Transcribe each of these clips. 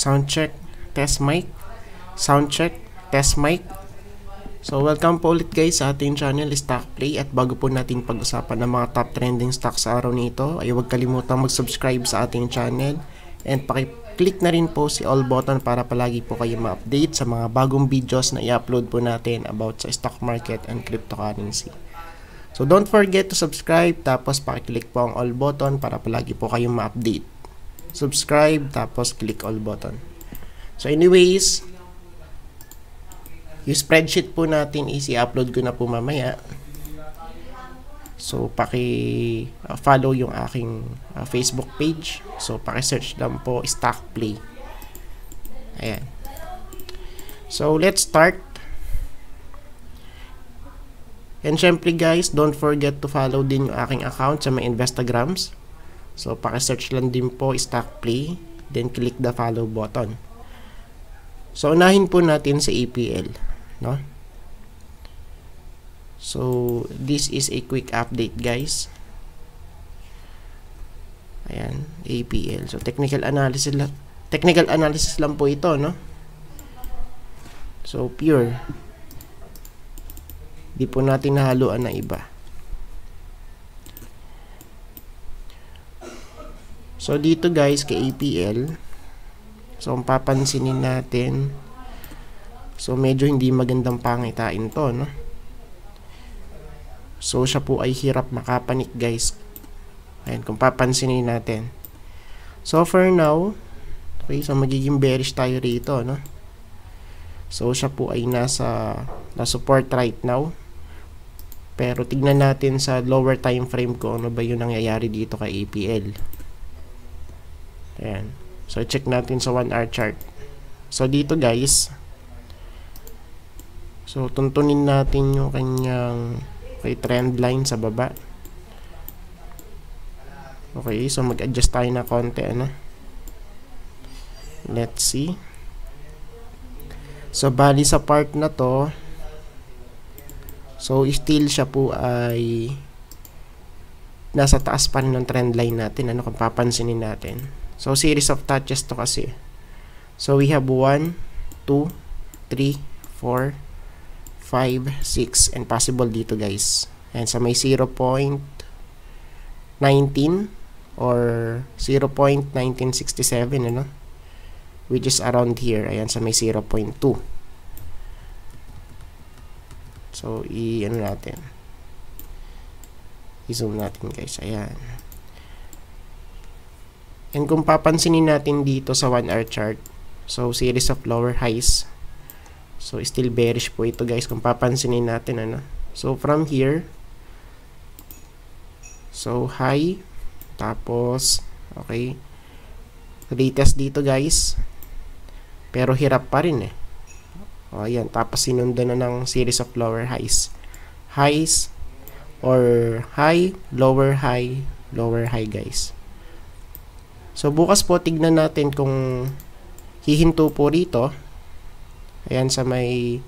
sound check test mic sound check test mic So welcome po ulit guys sa ating channel Stock Play at bago po natin pag-usapan ng mga top trending stocks sa araw nito ay huwag kalimutan mag-subscribe sa ating channel and paki-click na rin po si all button para palagi po kayo ma-update sa mga bagong videos na i-upload po natin about sa stock market and cryptocurrency. So don't forget to subscribe tapos paki-click po ang all button para palagi po kayong ma-update subscribe, tapos click all button. So anyways, yung spreadsheet po natin is i-upload ko na po mamaya. So paki uh, follow yung aking uh, Facebook page. So paki-search lang po Stock Play. Ayan. So let's start. And syempre guys, don't forget to follow din yung aking account sa my Instagrams. So, paki-search lang din po stock play, then click the follow button. So, unahin po natin sa APL. No? So, this is a quick update guys. Ayan, APL. So, technical analysis, lang, technical analysis lang po ito, no? So, pure. Di po natin nahaluan na iba. So, dito guys, kay APL. So, ang papansinin natin. So, medyo hindi magandang pangitain to, no? So, siya po ay hirap makapanik, guys. Ayan, kung papansinin natin. So, for now, okay, so magiging bearish tayo rito, no? So, siya po ay nasa, na support right now. Pero, tignan natin sa lower time frame ko ano ba yung nangyayari dito kay APL. Ayan. So, check natin sa 1 hour chart. So, dito guys, so, tuntunin natin yung kanyang okay, trend line sa baba. Okay, so mag-adjust tayo na konti, ano? Let's see. So, bali sa part na to, so, still siya po ay nasa taas pa rin ng trend line natin, ano, kung papansinin natin. So, series of touches to kasi. So, we have 1, 2, 3, 4, 5, 6, and possible dito guys. And sa so may 0.19 or 0.1967, ano? Which is around here. Ayan, sa so may 0.2. So, i-ano natin. I-zoom natin guys. Ayan. And kung papansinin natin dito sa 1 hour chart, so series of lower highs. So still bearish po ito guys kung papansinin natin ano. So from here, so high, tapos okay, retest dito guys. Pero hirap pa rin eh. O ayan, tapos sinundan na ng series of lower highs. Highs or high, lower high, lower high guys. So, bukas po tignan natin kung hihinto po rito. Ayan sa may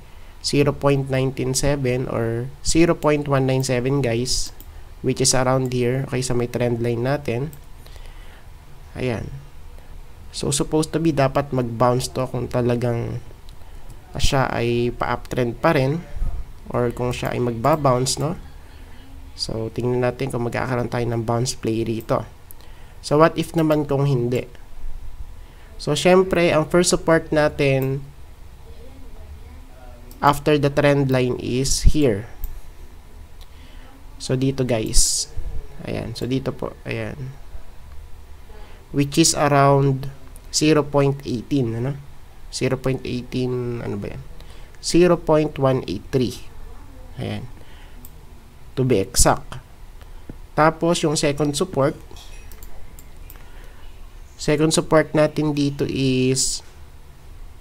0.197 or 0.197 guys which is around here okay sa may trend line natin ayan so supposed to be dapat mag bounce to kung talagang siya ay pa uptrend pa rin or kung siya ay magba-bounce no so tingnan natin kung magkakaroon tayo ng bounce play rito So, what if naman kung hindi? So, syempre, ang first support natin after the trend line is here. So, dito guys. Ayan. So, dito po. Ayan. Which is around 0.18. Ano? 0.18. Ano ba yan? 0.183. Ayan. To be exact. Tapos, yung second support Second support natin dito is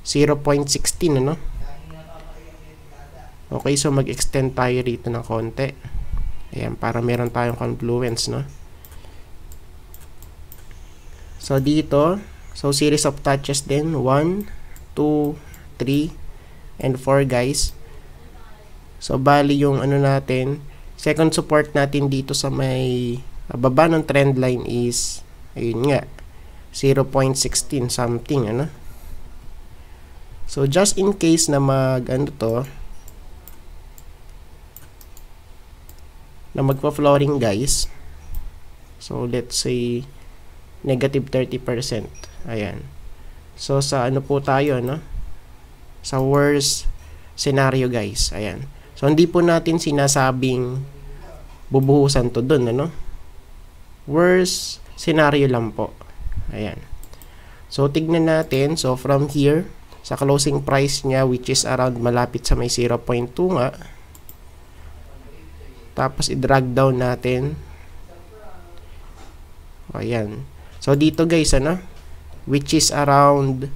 0.16 ano? Okay, so mag-extend tayo dito ng konti. Ayan, para meron tayong confluence, no? So, dito, so series of touches din, 1, 2, 3, and 4 guys. So, bali yung ano natin, second support natin dito sa may ah, baba ng trend line is, ayun nga, 0.16 something ano so just in case na mag ano to na magpa-flooring guys so let's say negative 30% ayan so sa ano po tayo no sa worst scenario guys ayan so hindi po natin sinasabing bubuhusan to dun ano worst scenario lang po Ayan. So, tignan natin. So, from here, sa closing price niya, which is around malapit sa may 0.2 nga. Tapos, i-drag down natin. Ayan. So, dito guys, ano? Which is around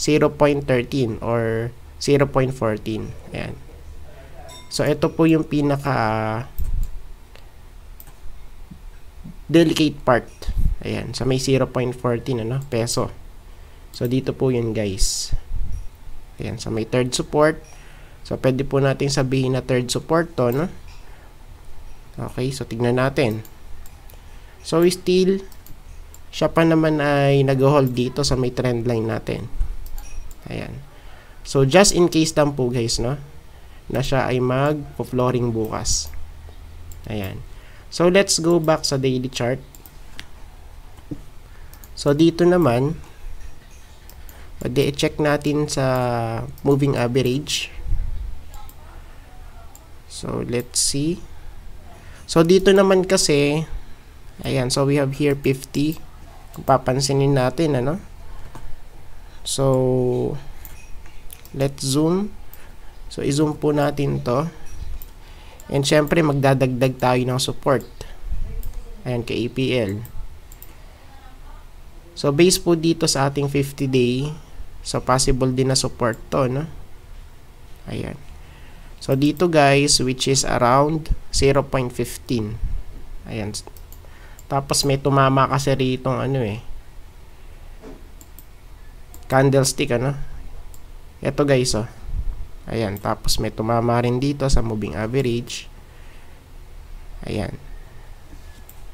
0.13 or 0.14. Ayan. So, ito po yung pinaka delicate part. Ayan, sa may 0.14 ano, peso. So, dito po yun guys. Ayan, sa may third support. So, pwede po natin sabihin na third support to, no? Okay, so tignan natin. So, still, siya pa naman ay nag-hold dito sa may trend line natin. Ayan. So, just in case lang po guys, no? Na siya ay mag-flooring bukas. Ayan. So, let's go back sa daily chart. So, dito naman, mag-check natin sa moving average. So, let's see. So, dito naman kasi, ayan, so we have here 50. Kung papansinin natin, ano? So, let's zoom. So, i-zoom po natin to. And syempre magdadagdag tayo ng support. Ayan kay APL. So based po dito sa ating 50 day. So possible din na support to no. Ayan. So dito guys which is around 0.15. Ayan. Tapos may tumama kasi rito ano eh. Candlestick ano. Ito guys oh. Ayan, tapos may tumama rin dito sa moving average. Ayan.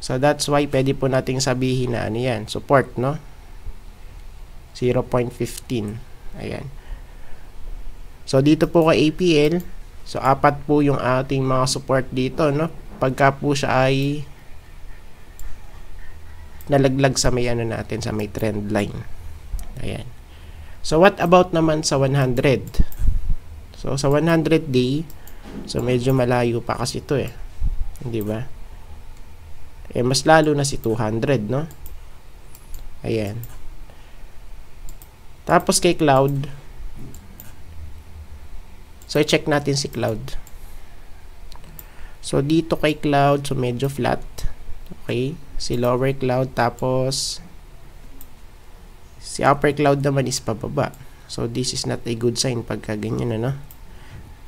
So, that's why pwede po nating sabihin na ano yan, support, no? 0.15. Ayan. So, dito po kay APL, so, apat po yung ating mga support dito, no? Pagka po siya ay nalaglag sa may ano natin, sa may trend line. Ayan. So, what about naman sa 100? So, sa 100 day, so medyo malayo pa kasi ito eh. Hindi ba? Eh, mas lalo na si 200, no? Ayan. Tapos kay Cloud. So, i-check natin si Cloud. So, dito kay Cloud, so medyo flat. Okay? Si lower Cloud, tapos si upper Cloud naman is pababa. So, this is not a good sign pagka ganyan, ano? No?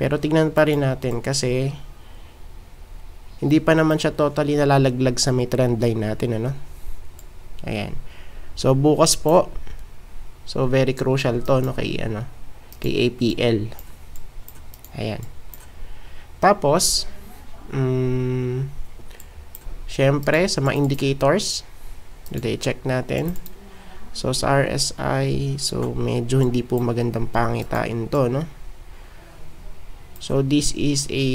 Pero tignan pa rin natin kasi hindi pa naman siya totally nalalaglag sa may trend line natin. Ano? Ayan. So, bukas po. So, very crucial to no, kay, ano, kay APL. Ayan. Tapos, um, syempre, sa mga indicators, i-check natin. So, sa RSI, so medyo hindi po magandang pangitain to, no? So, this is a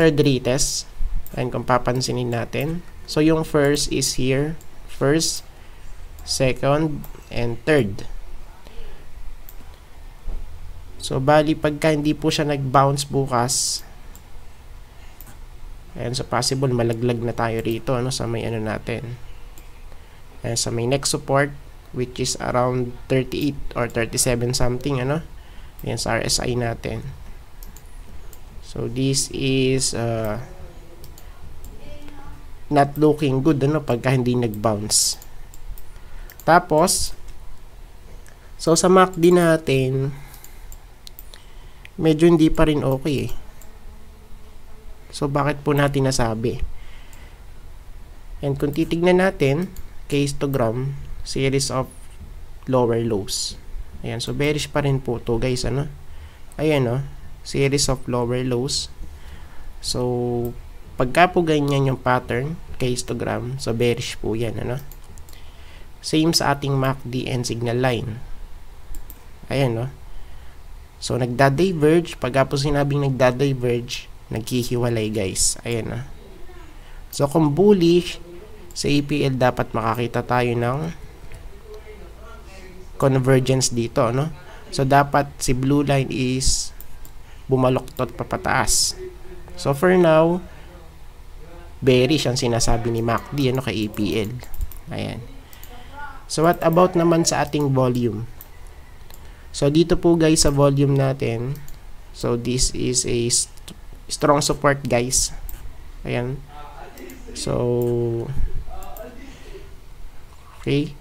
third retest. Ayan, kung papansinin natin. So, yung first is here. First, second, and third. So, bali, pagka hindi po siya nag-bounce bukas, ayan, so possible malaglag na tayo rito ano, sa may ano natin. Ayan, sa may next support, which is around 38 or 37 something, ano. Ayan, sa RSI natin. So, this is uh, not looking good ano, pagka hindi nag-bounce. Tapos, so sa MACD natin, medyo hindi pa rin okay eh. So, bakit po natin nasabi? And kung titignan natin, case to gram, series of lower lows. Ayan, so bearish pa rin po to guys, ano? Ayan, no? Oh, series of lower lows. So, pagka po ganyan yung pattern, kay histogram, so bearish po yan, ano? Same sa ating MACD and signal line. Ayan, no? Oh. So, nagda-diverge. Pagka po sinabing nagda-diverge, naghihiwalay guys. Ayan, no? Oh. So, kung bullish, sa APL dapat makakita tayo ng convergence dito, no? So, dapat si blue line is bumaloktot papataas. So, for now, bearish ang sinasabi ni MACD, ano, kay APL. Ayan. So, what about naman sa ating volume? So, dito po guys sa volume natin, so this is a st strong support guys. Ayan. So, okay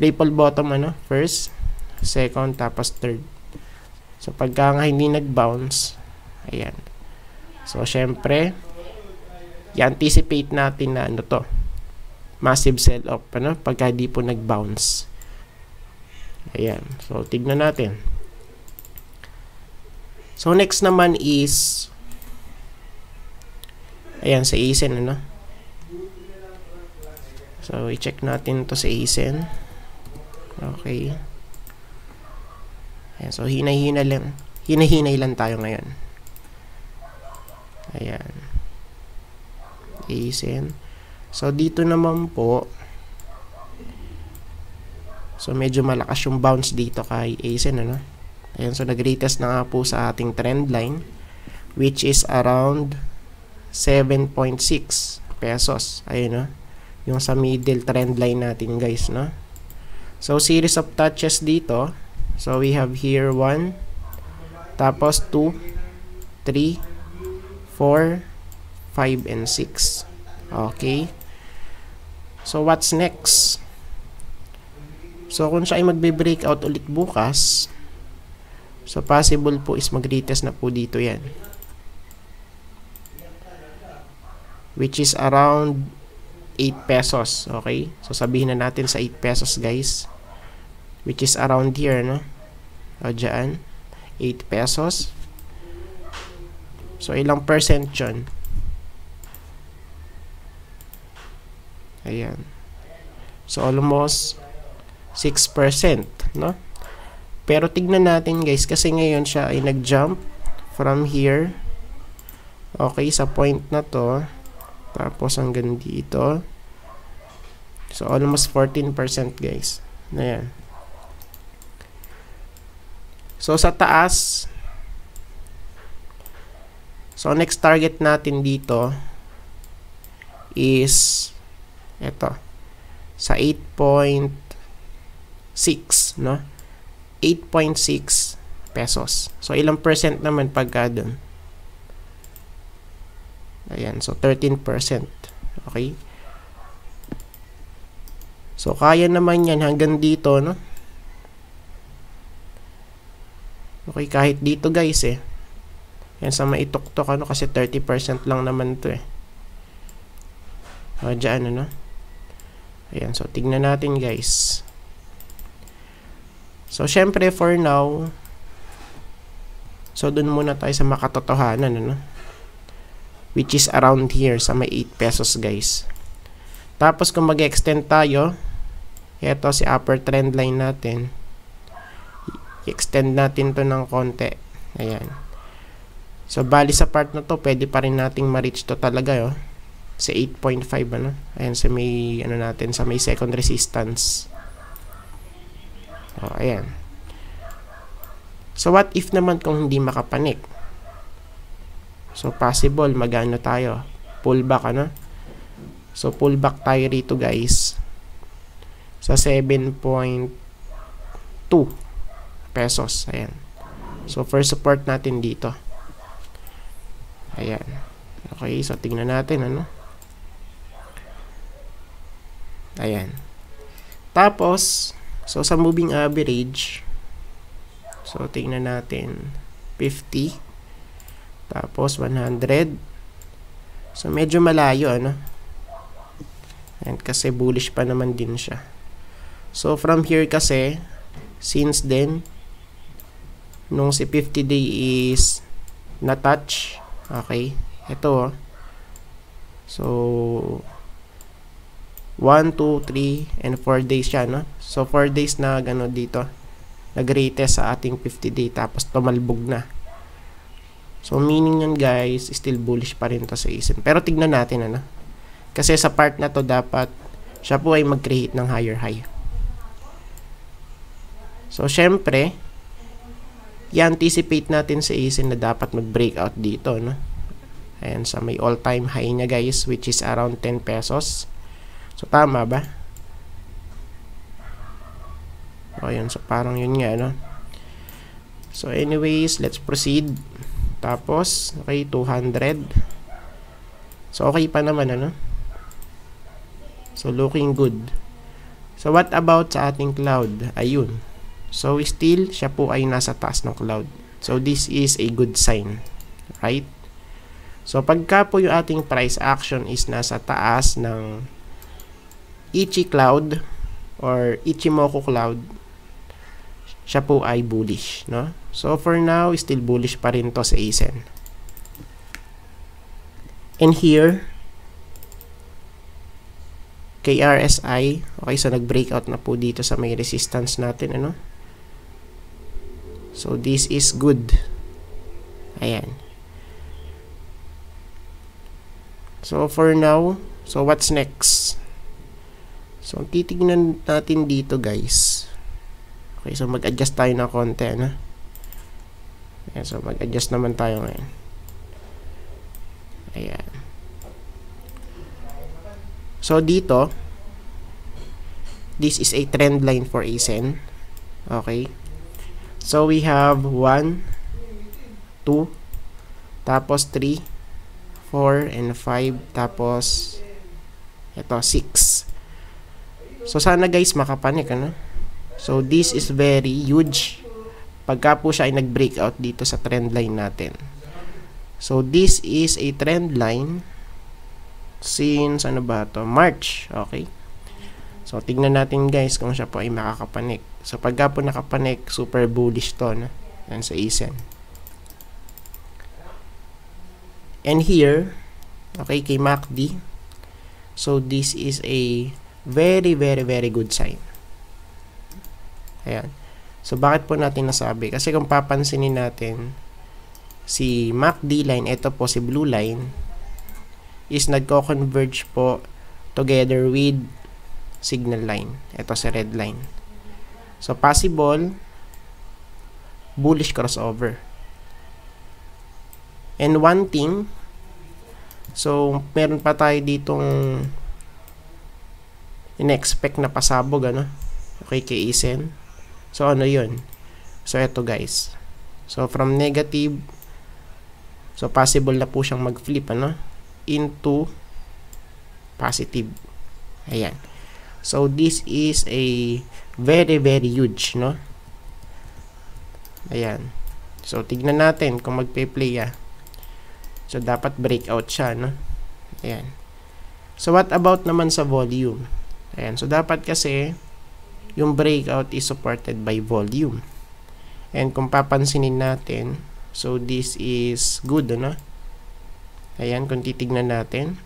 triple bottom ano, first, second, tapos third. So, pagka nga hindi nag-bounce, ayan. So, syempre, i-anticipate natin na ano to, massive sell-off, ano, pagka hindi po nag-bounce. Ayan. So, tignan natin. So, next naman is, ayan, sa ASIN, ano. So, i-check natin to sa ASIN. Okay. Ayan, so hinahina lang. Hinahinay lang tayo ngayon. Ayan. Asin. So dito naman po So medyo malakas yung bounce dito kay Asin ano. Ayan, so nag-retest na nga po sa ating trend line which is around 7.6 pesos. Ayun no. Yung sa middle trend line natin guys no. So, series of touches dito. So, we have here 1, tapos 2, 3, 4, 5, and 6. Okay. So, what's next? So, kung siya ay magbe-breakout ulit bukas, so possible po is mag-retest na po dito yan. Which is around 8 pesos. Okay? So, sabihin na natin sa 8 pesos, guys. Which is around here, no? O, dyan. 8 pesos. So, ilang percent yun? Ayan. So, almost 6%, no? Pero tignan natin guys kasi ngayon siya ay nag-jump from here. Okay, sa point na to. Tapos hanggang dito. So, almost 14% guys. Ayan. So, sa taas, so, next target natin dito is, eto, sa 8.6, no? 8.6 pesos. So, ilang percent naman pagka doon? Ayan, so 13%. Okay? So, kaya naman yan hanggang dito, no? Okay, kahit dito guys eh. Yan sa maituktok ano kasi 30% lang naman to eh. O, ah, dyan ano. no? Ayan, so tignan natin guys. So, syempre for now, so dun muna tayo sa makatotohanan ano. Which is around here sa may 8 pesos guys. Tapos kung mag-extend tayo, ito si upper trend line natin. I-extend natin to ng konti. Ayan. So, bali sa part na to, pwede pa rin nating ma-reach to talaga, yo. Oh. Sa 8.5, ano? Ayan, sa may, ano natin, sa may second resistance. O, ayan. So, what if naman kung hindi makapanik? So, possible, magano tayo? Pullback, ano? So, pullback tayo rito, guys sa 7.2 pesos. Ayan. So, first support natin dito. Ayan. Okay, so tingnan natin ano. Ayan. Tapos, so sa moving average, so tingnan natin 50 tapos 100. So medyo malayo ano. And kasi bullish pa naman din siya. So, from here kasi, since then, nung si 50 day is na-touch, okay, ito oh. So, 1, 2, 3, and 4 days siya, no? So, 4 days na gano dito. Nag-retest sa ating 50 day tapos tumalbog na. So, meaning yun guys, still bullish pa rin to sa isim. Pero tignan natin ano. Kasi sa part na to dapat siya po ay mag-create ng higher high. So, syempre, i-anticipate natin sa Isin na dapat mag-breakout dito, no? Ayan, sa may all-time high niya, guys, which is around 10 pesos. So, tama ba? O, yun. So, parang yun nga, no? So, anyways, let's proceed. Tapos, okay, 200. So, okay pa naman, ano? So, looking good. So, what about sa ating cloud? Ayun. So, still, siya po ay nasa taas ng cloud. So, this is a good sign. Right? So, pagka po yung ating price action is nasa taas ng Ichi Cloud or Ichimoku Cloud, siya po ay bullish. No? So, for now, still bullish pa rin to sa ASEN. And here, KRSI. Okay, so nag-breakout na po dito sa may resistance natin, ano? So, this is good. Ayan. So, for now, so what's next? So, titignan natin dito guys. Okay, so mag-adjust tayo ng konti, ano? Ayan, so mag-adjust naman tayo ngayon. Ayan. So, dito, this is a trend line for ASIN. Okay. So, we have 1, 2, tapos 3, 4, and 5, tapos ito, 6. So, sana guys, makapanik, ano? So, this is very huge pagka po siya ay nag-breakout dito sa trend line natin. So, this is a trend line since, ano ba to March, okay? So, tignan natin guys kung siya po ay makakapanik. So, pagka po nakapanik, super bullish to. No? Yan sa ASIN. And here, okay, kay MACD. So, this is a very, very, very good sign. Ayan. So, bakit po natin nasabi? Kasi kung papansinin natin, si MACD line, ito po si blue line, is nagko-converge po together with signal line. Ito si red line. So, possible bullish crossover. And one thing, so, meron pa tayo ditong in-expect na pasabog, ano? Okay, kay Isen. So, ano yun? So, ito guys. So, from negative, so, possible na po siyang mag-flip, ano? Into positive. Ayan. So this is a very very huge no. Ayan. So tignan natin kung magpe-play ah. So dapat breakout siya no. Ayan. So what about naman sa volume? Ayan. So dapat kasi yung breakout is supported by volume. And kung papansinin natin, so this is good no. Ayan kung titignan natin.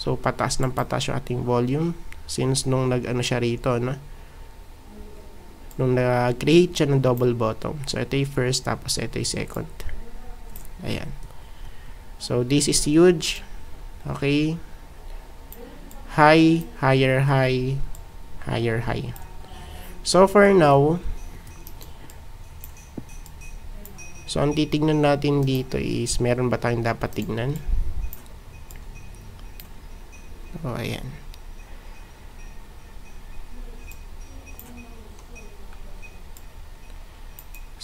So pataas ng pataas yung ating volume since nung nag-ano siya rito, no? Nung nag-create siya ng double bottom. So, ito yung first, tapos ito yung second. Ayan. So, this is huge. Okay. High, higher, high, higher, high. So, for now, so, ang titignan natin dito is meron ba tayong dapat tignan? oh, ayan.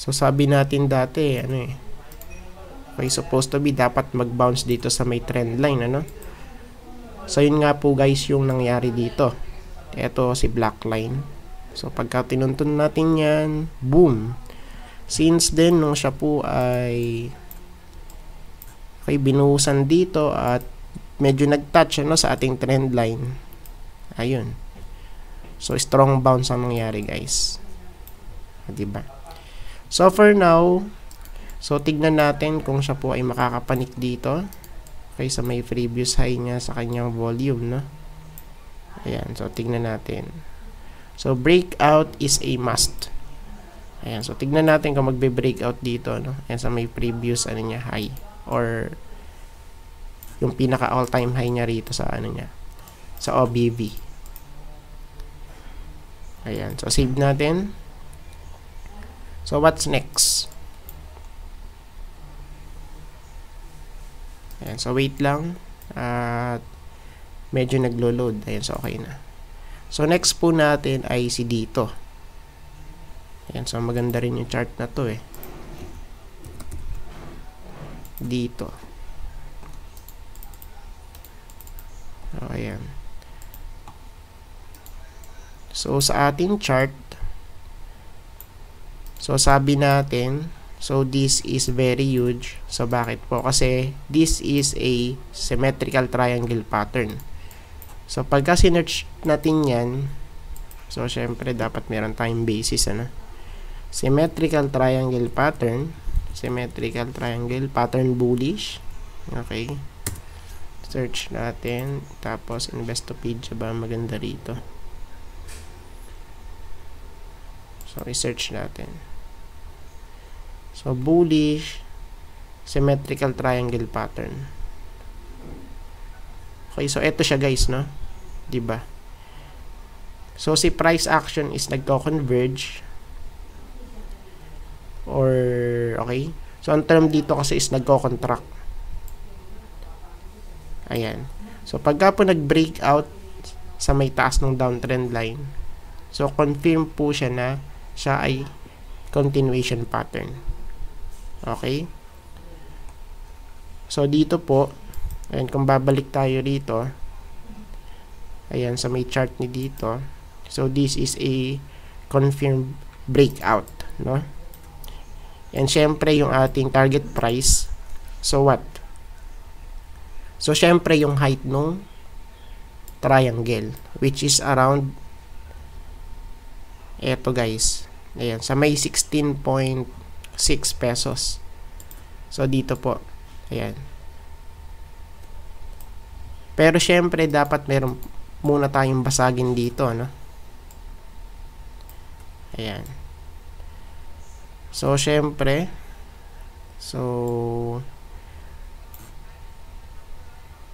So sabi natin dati, ano eh. Okay, supposed to be dapat mag-bounce dito sa may trend line, ano? So yun nga po guys yung nangyari dito. Ito si black line. So pagka tinuntun natin 'yan, boom. Since then nung siya po ay okay, binuhusan dito at medyo nag-touch ano sa ating trend line. Ayun. So strong bounce ang nangyari guys. Ah, 'Di ba? So for now, so tignan natin kung siya po ay makakapanik dito Okay, kaysa may previous high niya sa kanyang volume, no? Ayan, so tignan natin. So breakout is a must. Ayan, so tignan natin kung magbe-breakout dito, no? Ayan, sa may previous ano niya high or yung pinaka all-time high niya rito sa ano niya sa OBV. Ayan, so save natin so what's next ayan so wait lang at medyo naglo-load ayan so okay na so next po natin ay si dito ayan so maganda rin yung chart na to eh dito so ayan so sa ating chart So, sabi natin, so this is very huge. So, bakit po? Kasi this is a symmetrical triangle pattern. So, pagka sinerch natin yan, so, syempre, dapat meron tayong basis, ano? Symmetrical triangle pattern, symmetrical triangle pattern bullish, okay? Search natin, tapos Investopedia ba maganda rito? So, i-search natin. So, bullish symmetrical triangle pattern. Okay, so ito siya guys, no? 'Di ba? So si price action is nagko-converge or okay? So ang term dito kasi is nagko-contract. Ayan. So pagka po nag breakout sa may taas ng downtrend line, so confirm po siya na siya ay continuation pattern. Okay? So, dito po, ayan, kung babalik tayo dito, ayan, sa may chart ni dito, so, this is a confirmed breakout, no? And, syempre, yung ating target price, so what? So, syempre, yung height nung triangle, which is around, eto guys, ayan, sa may 16.5 6 pesos. So, dito po. Ayan. Pero, syempre, dapat meron muna tayong basagin dito, ano? Ayan. So, syempre, so,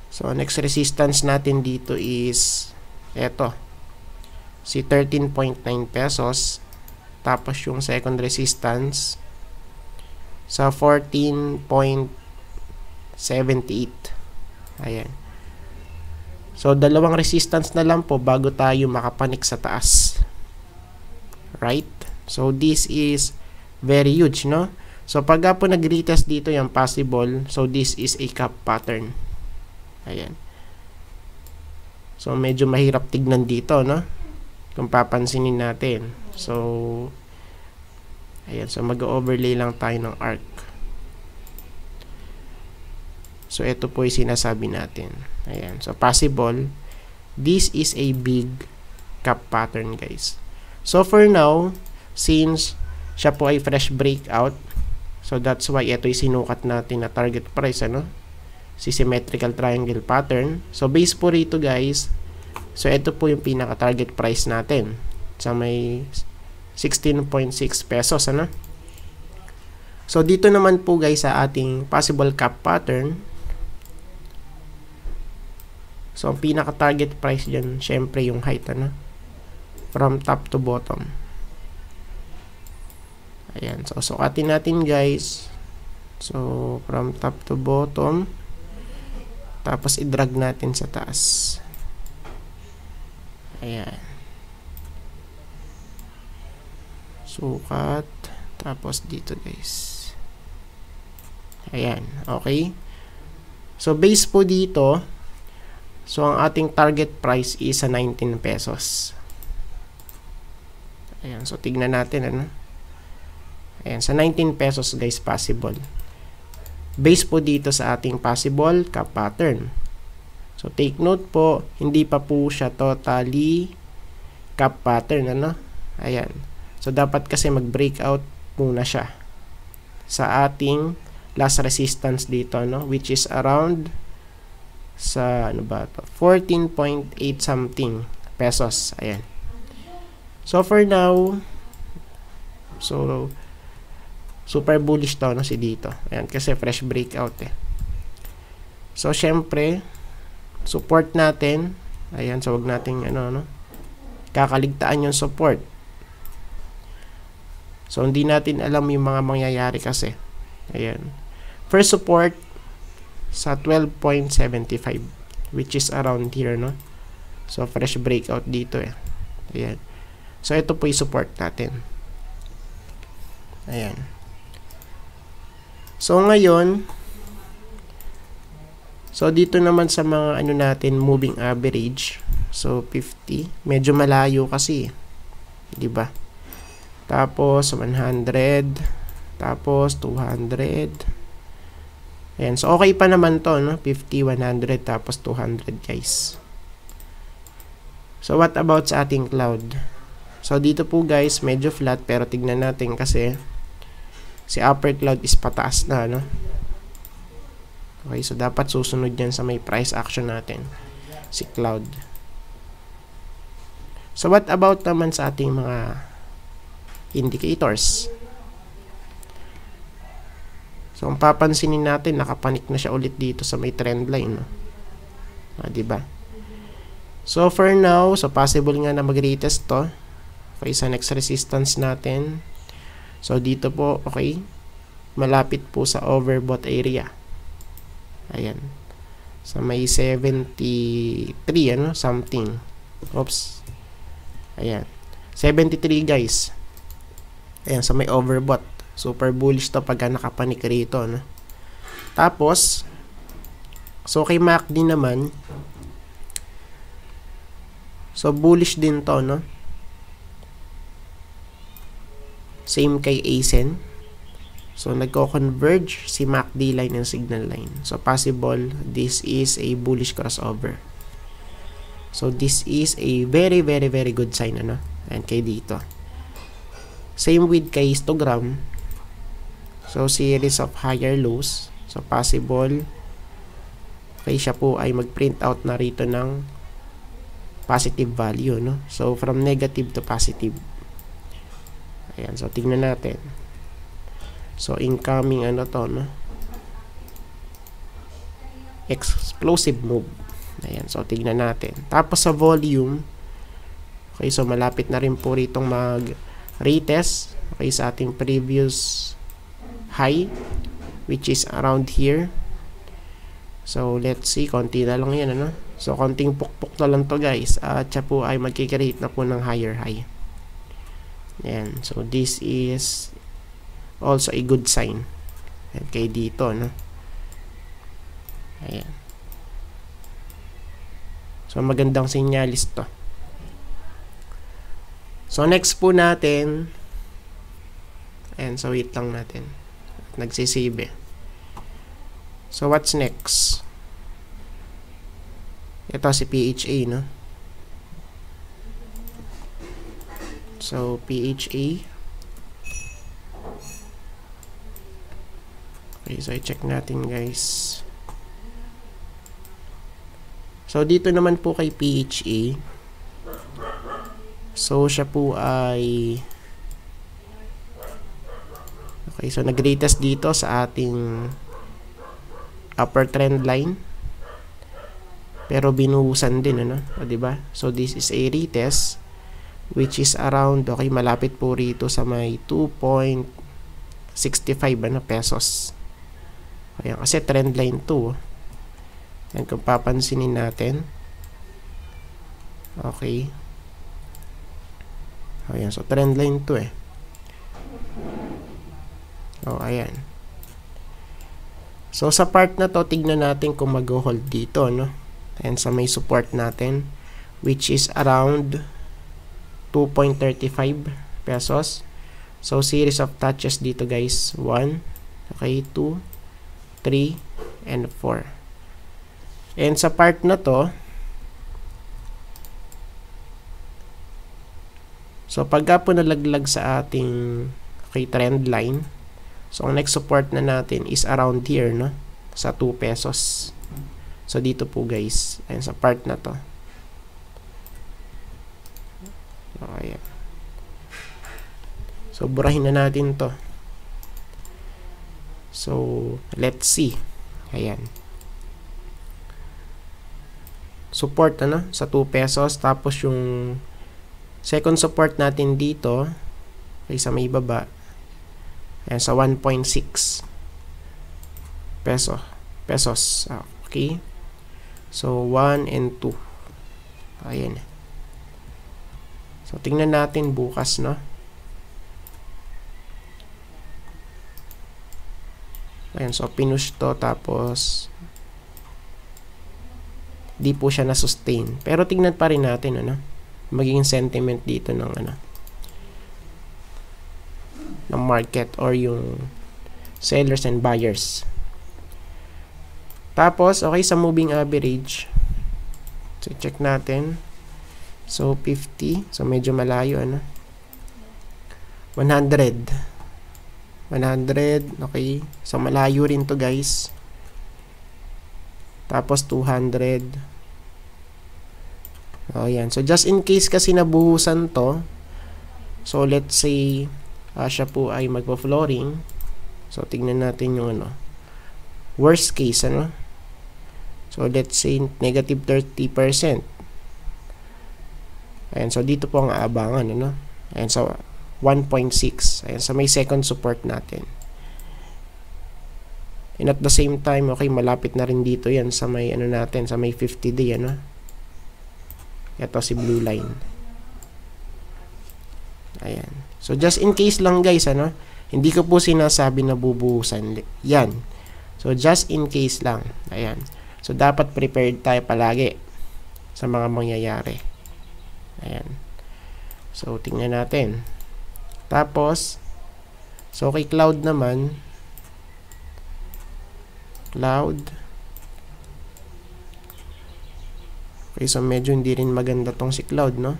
so, next resistance natin dito is, eto, si 13.9 pesos. Tapos, yung second resistance, sa 14.78. Ayan. So, dalawang resistance na lang po bago tayo makapanik sa taas. Right? So, this is very huge, no? So, pag po nag-retest dito yung possible, so this is a cup pattern. Ayan. So, medyo mahirap tignan dito, no? Kung papansinin natin. So, Ayan, so mag-overlay lang tayo ng arc. So, ito po yung sinasabi natin. Ayan, so possible, this is a big cup pattern guys. So, for now, since siya po ay fresh breakout, so that's why ito yung sinukat natin na target price, ano? Si symmetrical triangle pattern. So, base po rito guys, so ito po yung pinaka-target price natin sa may 16.6 pesos ano so dito naman po guys sa ating possible cap pattern so ang pinaka target price dyan syempre yung height ano from top to bottom ayan so sukatin natin guys so from top to bottom tapos i-drag natin sa taas ayan sukat tapos dito guys ayan okay so base po dito so ang ating target price is sa 19 pesos ayan so tignan natin ano ayan sa 19 pesos guys possible base po dito sa ating possible ka pattern so take note po hindi pa po siya totally cup pattern ano ayan So, dapat kasi mag-breakout muna siya sa ating last resistance dito, no? Which is around sa, ano ba ito? 14.8 something pesos. Ayan. So, for now, so, super bullish daw no, si dito. Ayan, kasi fresh breakout eh. So, syempre, support natin. Ayan, so wag nating ano, no? Kakaligtaan yung support. So, hindi natin alam yung mga mangyayari kasi. Ayan. First support sa 12.75 which is around here, no? So, fresh breakout dito eh. Ayan. So, ito po yung support natin. Ayan. So, ngayon, so, dito naman sa mga ano natin, moving average. So, 50. Medyo malayo kasi. Diba? ba tapos 100. Tapos 200. Ayan. So, okay pa naman to, no? 50, 100, tapos 200, guys. So, what about sa ating cloud? So, dito po, guys, medyo flat, pero tignan natin kasi si upper cloud is pataas na, no? Okay, so dapat susunod yan sa may price action natin, si cloud. So, what about naman sa ating mga indicators. So, ang papansinin natin, nakapanik na siya ulit dito sa may trend line. No? Ah, diba? So, for now, so possible nga na mag-retest to. Okay, sa next resistance natin. So, dito po, okay, malapit po sa overbought area. Ayan. Sa may 73, ano, something. Oops. Ayan. 73, guys. Ayan, sa may overbought. Super bullish to pagka nakapanik rito. No? Tapos, so kay MACD naman, so bullish din to, no? Same kay ASEN. So, nagko-converge si MACD line and signal line. So, possible, this is a bullish crossover. So, this is a very, very, very good sign, ano? And kay dito. Same with kay histogram. So, series of higher lows. So, possible Okay, siya po ay mag-print out na rito ng positive value. No? So, from negative to positive. Ayan. So, tingnan natin. So, incoming ano to, no? Explosive move. Ayan. So, tingnan natin. Tapos, sa volume, okay, so, malapit na rin po rito mag- retest okay, sa ating previous high which is around here so let's see konti na lang yan ano so konting pukpok na lang to guys at siya po ay magkikreate na po ng higher high yan so this is also a good sign okay dito no ayan so magandang sinyalis to So, next po natin. And so, wait lang natin. Nagsisave eh. So, what's next? Ito si PHA, no? So, PHA. Okay, so i-check natin guys. So, dito naman po kay PHA. So, siya po ay... Okay, so nag-retest dito sa ating upper trend line. Pero binuhusan din, ano? 'di ba? So, this is a retest which is around, okay, malapit po rito sa may 2.65 ano, pesos. Ayun, kasi trend line 2. Yan, kung papansinin natin. Okay. Ayan, so trend line to eh. Oh, ayan. So sa part na to, tignan natin kung mag-hold dito, no? And sa may support natin, which is around 2.35 pesos. So series of touches dito guys, 1, okay, 2, 3, and 4. And sa part na to, So, pagka po nalaglag sa ating kay trend line, so, ang next support na natin is around here, no? Sa 2 pesos. So, dito po guys. ayun sa part na to. So, ayan. So, burahin na natin to. So, let's see. Ayan. Support, ano? Sa 2 pesos. Tapos, yung Second support natin dito, okay, sa may baba, ayan, sa 1.6 peso, pesos. Ah, okay. So, 1 and 2. Ayan. So, tingnan natin bukas, no? Ayan, so pinush to tapos di po siya na-sustain. Pero tingnan pa rin natin, ano? magiging sentiment dito ng ano ng market or yung sellers and buyers. Tapos, okay, sa moving average, so check natin. So, 50. So, medyo malayo, ano? 100. 100, okay. So, malayo rin to guys. Tapos, 200. O, oh, yan. So, just in case kasi nabuhusan to, so, let's say, uh, siya po ay magpa-flooring. So, tignan natin yung ano. Worst case, ano? So, let's say, negative 30%. Ayan. So, dito po ang aabangan, ano? Ayan. So, 1.6. Ayan. So, may second support natin. And at the same time, okay, malapit na rin dito yan sa may, ano natin, sa may 50 day, ano? Ito si blue line. Ayan. So, just in case lang guys, ano? Hindi ko po sinasabi na bubuhusan. Yan. So, just in case lang. Ayan. So, dapat prepared tayo palagi sa mga mangyayari. Ayan. So, tingnan natin. Tapos, so kay cloud naman, cloud, Okay, so medyo hindi rin maganda tong si cloud, no?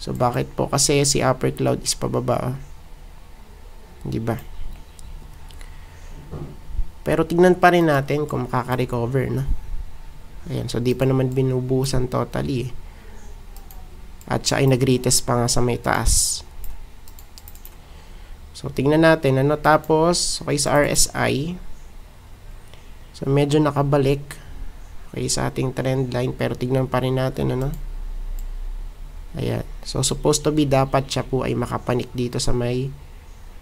So bakit po? Kasi si upper cloud is pababa, oh. 'Di ba? Pero tignan pa rin natin kung makaka-recover, no? Ayan, so di pa naman binubusan totally. Eh. At siya ay nag-retest pa nga sa may taas. So, tingnan natin. Ano tapos? Okay, sa RSI. So, medyo nakabalik. Okay, sa ating trend line. Pero tignan pa rin natin, ano? Ayan. So, supposed to be dapat siya po ay makapanik dito sa may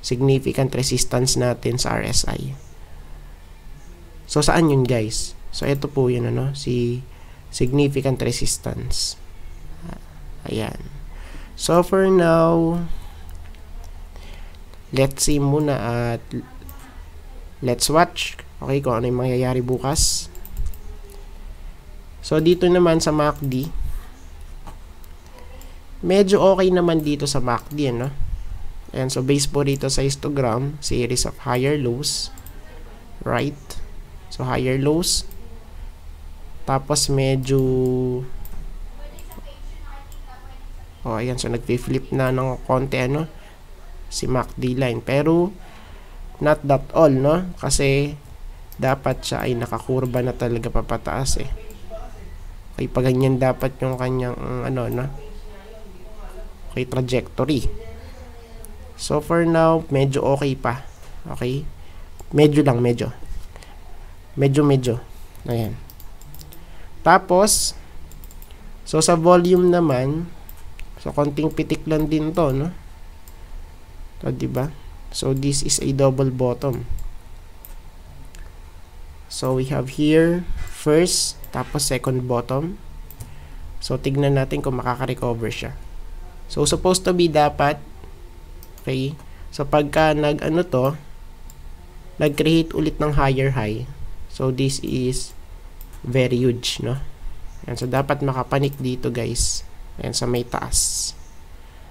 significant resistance natin sa RSI. So, saan yun, guys? So, ito po yun, ano? Si significant resistance. Ayan. So, for now, let's see muna at let's watch okay kung ano yung mangyayari bukas So, dito naman sa MACD, medyo okay naman dito sa MACD, ano? Ayan, so base po dito sa histogram, series of higher lows, right? So, higher lows, tapos medyo, oh, ayan, so nag-flip na ng konti, ano? Si MACD line, pero, not that all, no? Kasi, dapat siya ay nakakurba na talaga papataas, eh ay paganyan dapat yung kanyang ano no okay trajectory so for now medyo okay pa okay medyo lang medyo medyo medyo ayan tapos so sa volume naman so konting pitik lang din to no di ba so this is a double bottom So, we have here first, tapos second bottom. So, tignan natin kung makaka-recover siya. So, supposed to be dapat, okay, so pagka nag-ano to, nag-create ulit ng higher high. So, this is very huge, no? And so, dapat makapanik dito, guys. Ayan, sa may taas.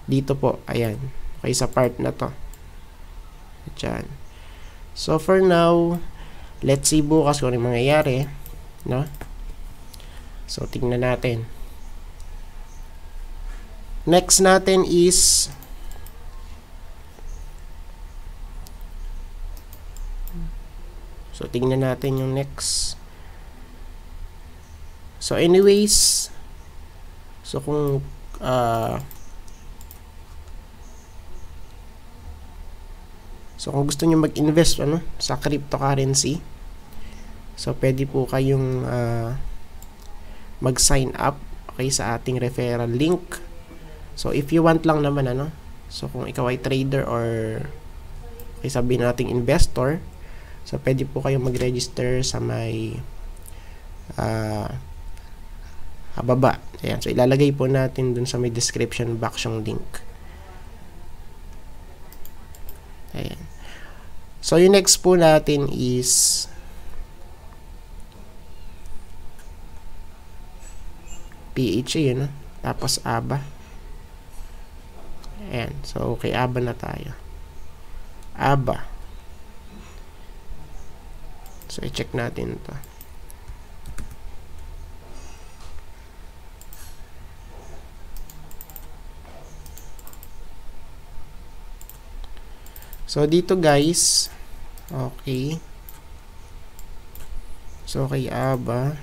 Dito po, ayan. Okay, sa part na to. Diyan. So, for now, Let's see bukas kung ano mangyayari. No? So, tingnan natin. Next natin is So, tingnan natin yung next. So, anyways, so kung uh, So, kung gusto niyo mag-invest ano, sa cryptocurrency, So, pwede po kayong uh, mag-sign up okay, sa ating referral link. So, if you want lang naman, ano? So, kung ikaw ay trader or okay, sabihin nating investor, so, pwede po kayong mag-register sa may uh, ah, baba. Ayan. So, ilalagay po natin dun sa may description box yung link. Ayan. So, yung next po natin is PHA, yun. Tapos ABA. Ayan. So, okay. ABA na tayo. ABA. So, i-check natin to So, dito guys, okay. So, kay ABA,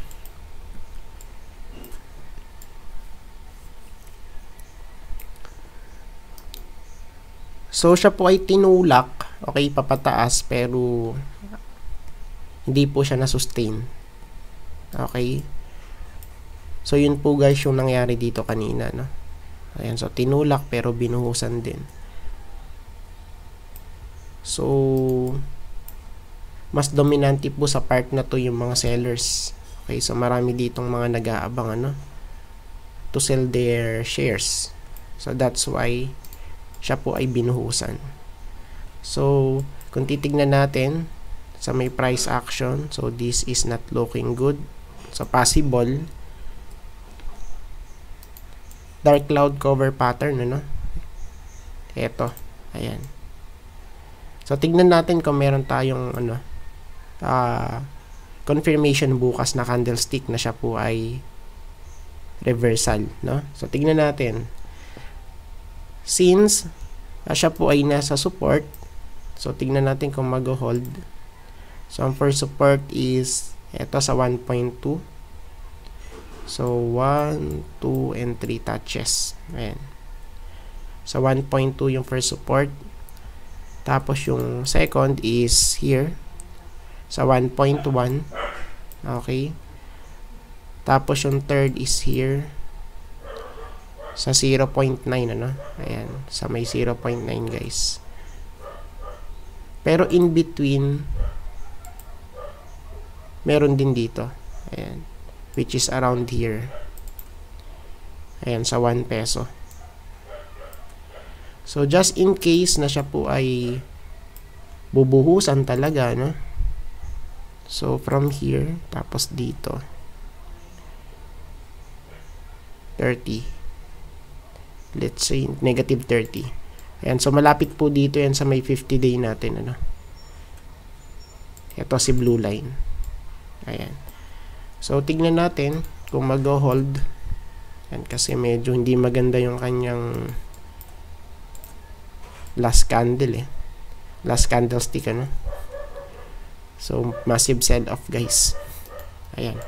So, siya po ay tinulak, okay, papataas, pero hindi po siya na-sustain. Okay? So, yun po guys yung nangyari dito kanina, no? Ayan, so tinulak pero binuhusan din. So, mas dominante po sa part na to yung mga sellers. Okay, so marami ditong mga nag-aabang, ano? To sell their shares. So, that's why siya po ay binuhusan. So, kung titignan natin sa may price action, so this is not looking good. So, possible dark cloud cover pattern, ano? Ito, ayan. So, tignan natin kung meron tayong, ano, uh, confirmation bukas na candlestick na siya po ay reversal, no? So, tignan natin since uh, siya po ay nasa support so tingnan natin kung mag-hold so ang first support is ito sa 1.2 so 1, 2, and 3 touches ayan sa so, 1.2 yung first support tapos yung second is here sa so, 1.1 okay tapos yung third is here sa 0.9 ano ayan sa may 0.9 guys pero in between meron din dito ayan which is around here ayan sa 1 peso so just in case na siya po ay bubuhusan talaga no so from here tapos dito 30 let's say negative 30 ayan so malapit po dito yan sa may 50 day natin ano ito si blue line ayan so tignan natin kung mag-hold ayan kasi medyo hindi maganda yung kanyang last candle eh last candlestick ano so massive sell off guys ayan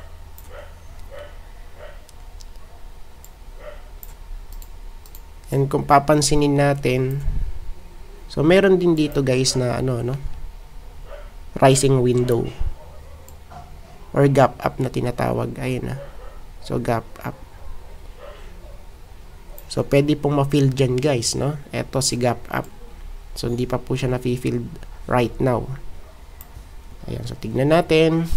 And kung papansinin natin, so meron din dito guys na ano, no? Rising window. Or gap up na tinatawag. Ayun na. Ah. So gap up. So pwede pong ma-fill dyan guys, no? Ito si gap up. So hindi pa po siya na-fill right now. Ayan, so tignan natin.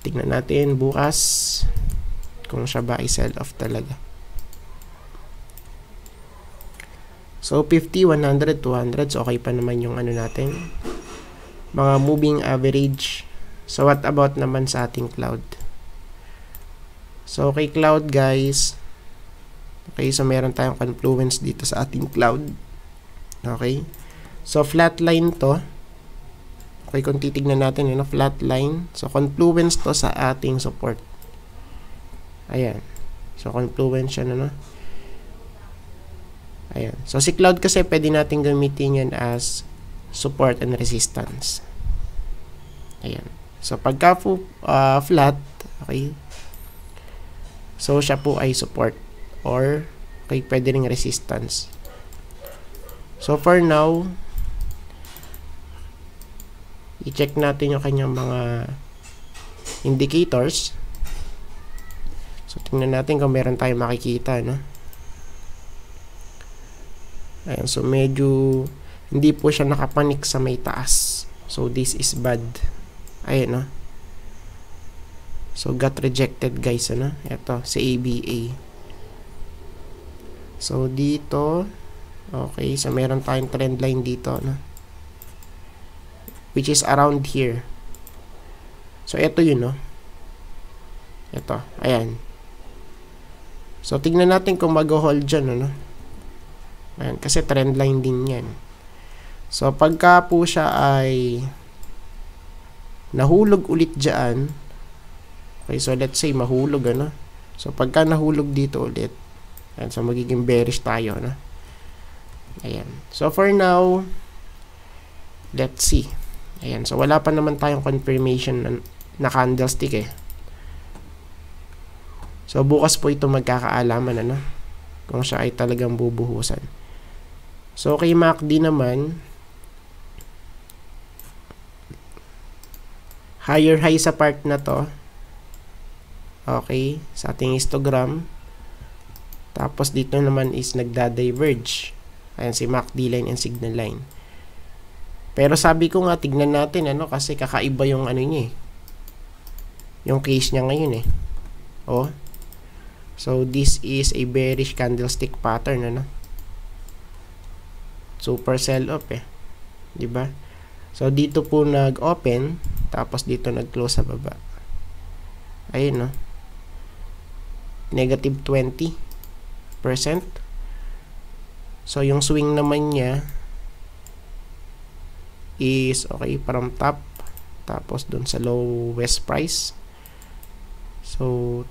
Tignan natin bukas kung siya ba i-sell off talaga. So, 50, 100, 200. okay pa naman yung ano natin. Mga moving average. So, what about naman sa ating cloud? So, okay cloud guys. Okay, so meron tayong confluence dito sa ating cloud. Okay. So, flat line to. Okay, kung titingnan natin, flat line. So, confluence to sa ating support. Ayan. So, confluence siya, ano. Ayan. So, si cloud kasi pwede natin gamitin yan as support and resistance. Ayan. So, pagka po uh, ah, flat, okay, so siya po ay support or okay, pwede rin resistance. So, for now, i-check natin yung kanyang mga indicators. So, tingnan natin kung meron tayong makikita, no? Ayan, so medyo hindi po siya nakapanik sa may taas. So this is bad. Ayan, no? Ah. So got rejected guys, ano? Ah, ito, sa ABA. So dito, okay, so meron tayong trend line dito, ah, no? Which is around here. So ito yun, no? Ito, ayan. So tingnan natin kung mag-hold 'yan, ano? Ayan, kasi trend line din yan. So, pagka po siya ay nahulog ulit dyan, okay, so let's say mahulog, ano? So, pagka nahulog dito ulit, ayan, so magiging bearish tayo, ano? Ayan. So, for now, let's see. Ayan. So, wala pa naman tayong confirmation na, na candlestick, eh. So, bukas po ito magkakaalaman, ano? Kung siya ay talagang bubuhusan. So, kay MACD naman, higher high sa part na to. Okay, sa ating histogram. Tapos, dito naman is nagda-diverge. Ayun si MACD line and signal line. Pero sabi ko nga, tignan natin, ano, kasi kakaiba yung ano niya eh. Yung case niya ngayon eh. Oh. So, this is a bearish candlestick pattern, ano super sell off eh. 'Di ba? So dito po nag-open tapos dito nag-close sa baba. Ayun no. Negative 20%. So yung swing naman niya is okay from top tapos dun sa lowest price. So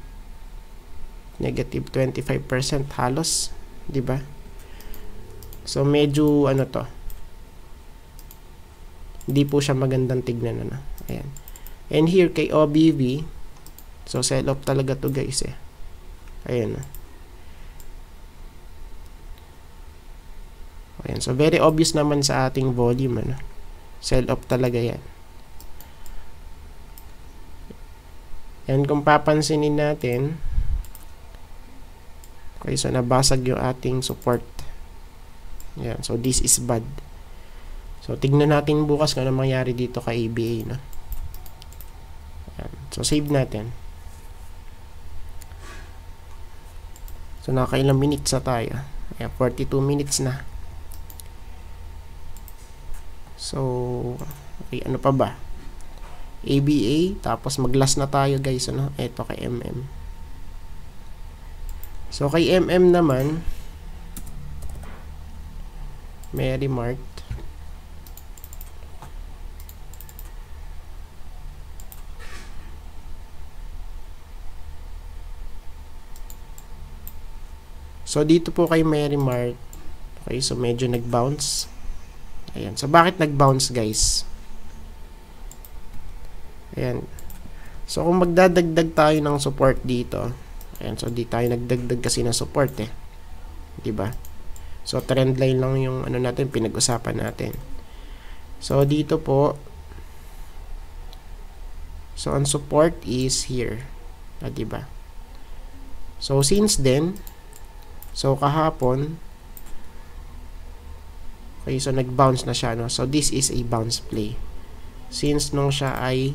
negative 25% halos, 'di ba? So medyo ano to. Hindi po siya magandang tignan na. Ano. Ayan. And here kay OBV, so sell off talaga to guys eh. Ayan ah. Ayan. So very obvious naman sa ating volume ano. Sell off talaga 'yan. And kung papansinin natin, okay, so nabasag yung ating support Ayan. So, this is bad. So, tignan natin bukas kung ano mangyari dito kay ABA. No? Ayan. So, save natin. So, nakailang minutes na tayo. Ayan, 42 minutes na. So, okay, ano pa ba? ABA, tapos maglas na tayo guys, ano? Ito kay MM. So, kay MM naman, Mary Mart So dito po kay Mary Mart Okay, so medyo nag-bounce. Ayan. So, bakit nag-bounce, guys? Ayan. So, kung magdadagdag tayo ng support dito, ayan. So, di tayo nagdagdag kasi ng support, eh. ba? Diba? So, trend line lang yung ano natin, pinag-usapan natin. So, dito po, so, ang support is here. Ah, 'di ba? So, since then, so, kahapon, okay, so, nag-bounce na siya, no? So, this is a bounce play. Since nung siya ay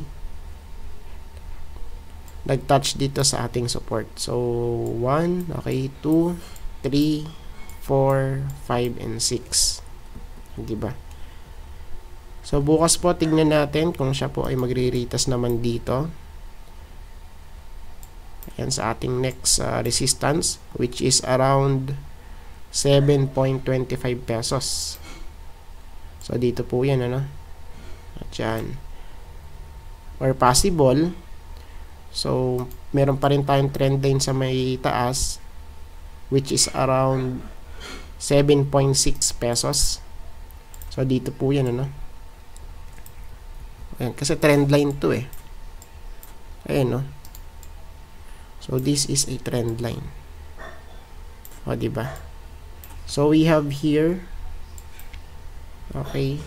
nag-touch dito sa ating support. So, 1, okay, 2, 3, 4, 5, and 6. Hindi ba? So, bukas po, tignan natin kung siya po ay magre-retest naman dito. Ayan sa ating next uh, resistance, which is around 7.25 pesos. So, dito po yan, ano? At yan. Or possible, so, meron pa rin tayong trend din sa may taas, which is around 7.6 pesos. So, dito po yan, ano? Ayan, kasi trendline to eh. Ayan, no? So, this is a trendline. line. ba diba? So, we have here. Okay.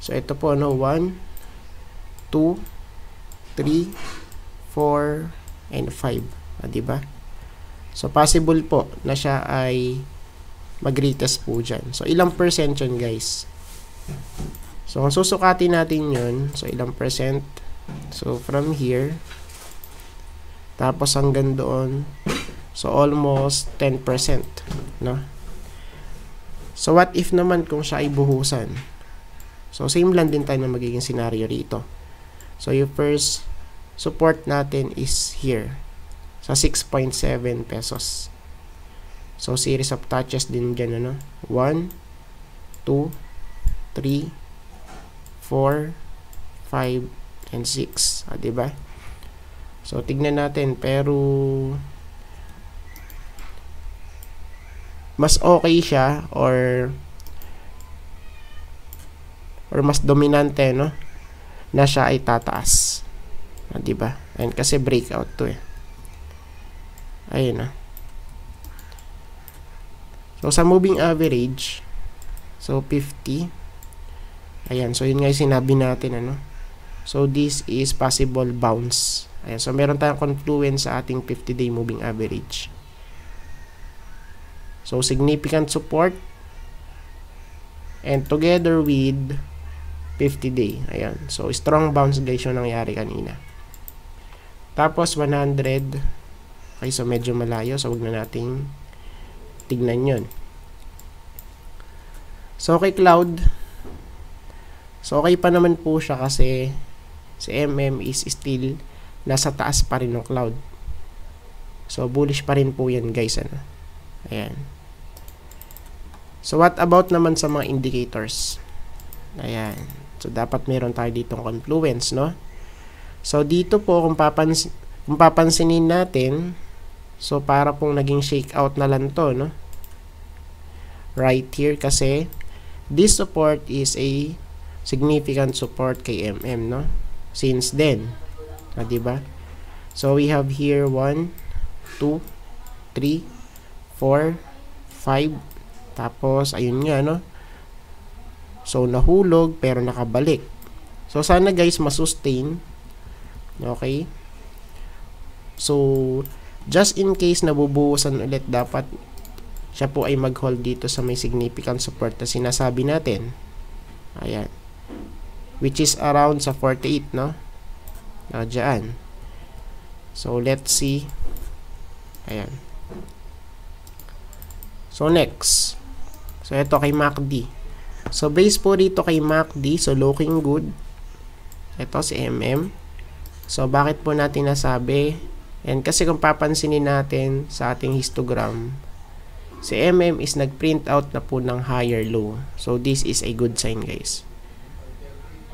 So, ito po, ano? 1, 2, 3, 4, and 5. O, diba? So, possible po na siya ay mag-greatest po dyan. So, ilang percent yun, guys? So, kung susukatin natin yun, so, ilang percent? So, from here, tapos hanggang doon, so, almost 10%, no? So, what if naman kung siya ay buhusan? So, same lang din tayo na magiging scenario rito. So, yung first support natin is here, sa 6.7 pesos. So, series of touches din dyan, ano? 1, 2, 3, 4, 5, and 6. Ah, diba? So, tignan natin. Pero, mas okay siya or or mas dominante, no? Na siya ay tataas. Ah, ba And kasi breakout to eh. Ayun ah. So, sa moving average, so 50. Ayan, so yun nga yung sinabi natin, ano. So, this is possible bounce. Ayan, so meron tayong confluence sa ating 50-day moving average. So, significant support and together with 50-day. Ayan, so strong bounce guys yung nangyari kanina. Tapos, 100. Okay, so medyo malayo, so wag na nating tignan yon So, kay Cloud, so okay pa naman po siya kasi si MM is still nasa taas pa rin ng Cloud. So, bullish pa rin po yan guys. Ano? Ayan. So, what about naman sa mga indicators? Ayan. So, dapat meron tayo ditong confluence, no? So, dito po, kung, papans kung papansinin natin, so, para pong naging shakeout na lang to, no? right here kasi this support is a significant support kay MM no since then ah, di ba so we have here 1 2 3 4 5 tapos ayun nga no so nahulog pero nakabalik so sana guys masustain okay so just in case nabubuhusan ulit dapat siya po ay mag-hold dito sa may significant support na sinasabi natin. Ayan. Which is around sa 48, no? Uh, dyan. So, let's see. Ayan. So, next. So, ito kay MACD. So, base po dito kay MACD. So, looking good. Ito si MM. So, bakit po natin nasabi? And kasi kung papansinin natin sa ating histogram, si MM is nag-print out na po ng higher low. So, this is a good sign guys.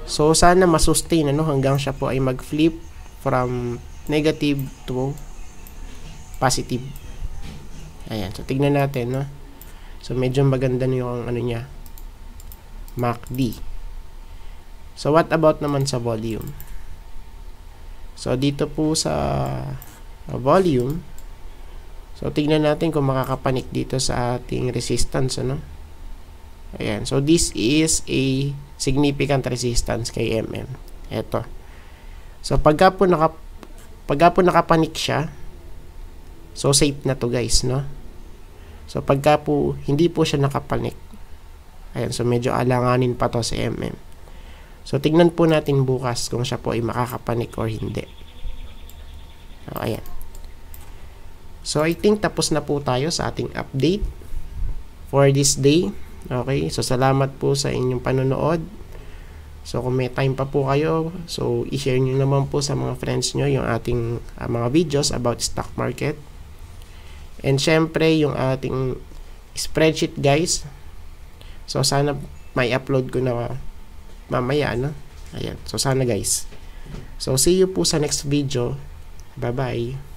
So, sana masustain ano, hanggang siya po ay mag-flip from negative to positive. Ayan. So, tignan natin. No? So, medyo maganda na yung ano niya. MACD. So, what about naman sa volume? So, dito po sa volume, So, tignan natin kung makakapanik dito sa ating resistance, ano? Ayan. So, this is a significant resistance kay MM. Ito. So, pagka po, naka, pagka po nakapanik siya, so, safe na to guys, no? So, pagka po, hindi po siya nakapanik. Ayan. So, medyo alanganin pa to sa MM. So, tignan po natin bukas kung siya po ay makakapanik or hindi. So, ayan. So, I think tapos na po tayo sa ating update for this day. Okay, so salamat po sa inyong panonood. So, kung may time pa po kayo, so i-share nyo naman po sa mga friends nyo yung ating uh, mga videos about stock market. And syempre, yung ating spreadsheet guys. So, sana may upload ko na mamaya, ano? Ayan. So, sana guys. So, see you po sa next video. Bye-bye.